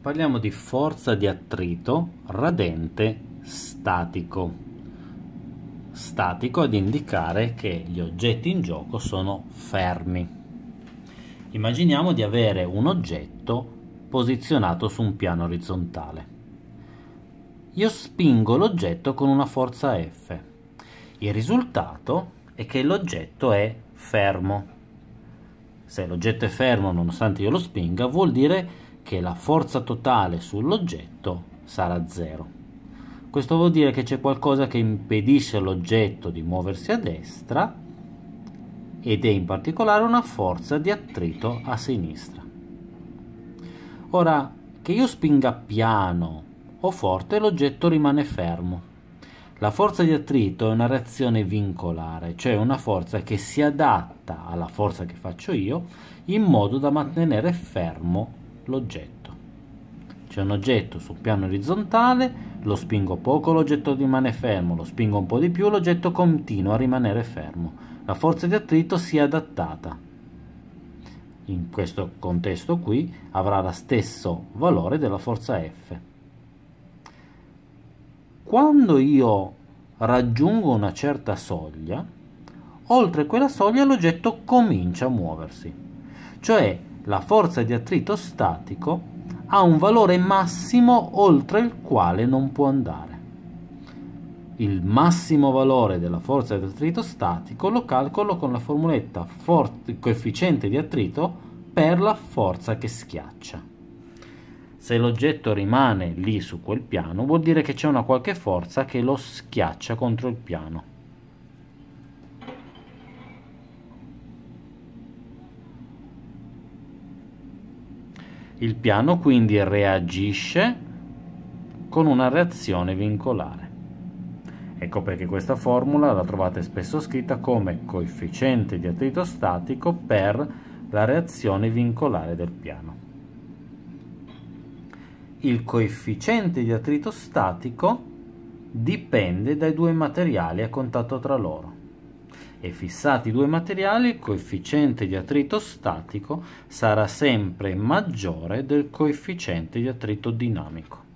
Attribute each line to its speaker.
Speaker 1: Parliamo di forza di attrito radente statico. Statico ad indicare che gli oggetti in gioco sono fermi. Immaginiamo di avere un oggetto posizionato su un piano orizzontale. Io spingo l'oggetto con una forza F. Il risultato è che l'oggetto è fermo. Se l'oggetto è fermo nonostante io lo spinga, vuol dire che la forza totale sull'oggetto sarà zero. Questo vuol dire che c'è qualcosa che impedisce all'oggetto di muoversi a destra ed è in particolare una forza di attrito a sinistra. Ora, che io spinga piano o forte, l'oggetto rimane fermo. La forza di attrito è una reazione vincolare, cioè una forza che si adatta alla forza che faccio io in modo da mantenere fermo l'oggetto. C'è un oggetto sul piano orizzontale, lo spingo poco, l'oggetto rimane fermo, lo spingo un po' di più, l'oggetto continua a rimanere fermo. La forza di attrito si è adattata. In questo contesto qui avrà lo stesso valore della forza F. Quando io raggiungo una certa soglia, oltre quella soglia l'oggetto comincia a muoversi cioè la forza di attrito statico ha un valore massimo oltre il quale non può andare. Il massimo valore della forza di attrito statico lo calcolo con la formuletta coefficiente di attrito per la forza che schiaccia. Se l'oggetto rimane lì su quel piano vuol dire che c'è una qualche forza che lo schiaccia contro il piano. Il piano quindi reagisce con una reazione vincolare. Ecco perché questa formula la trovate spesso scritta come coefficiente di attrito statico per la reazione vincolare del piano. Il coefficiente di attrito statico dipende dai due materiali a contatto tra loro e fissati due materiali il coefficiente di attrito statico sarà sempre maggiore del coefficiente di attrito dinamico.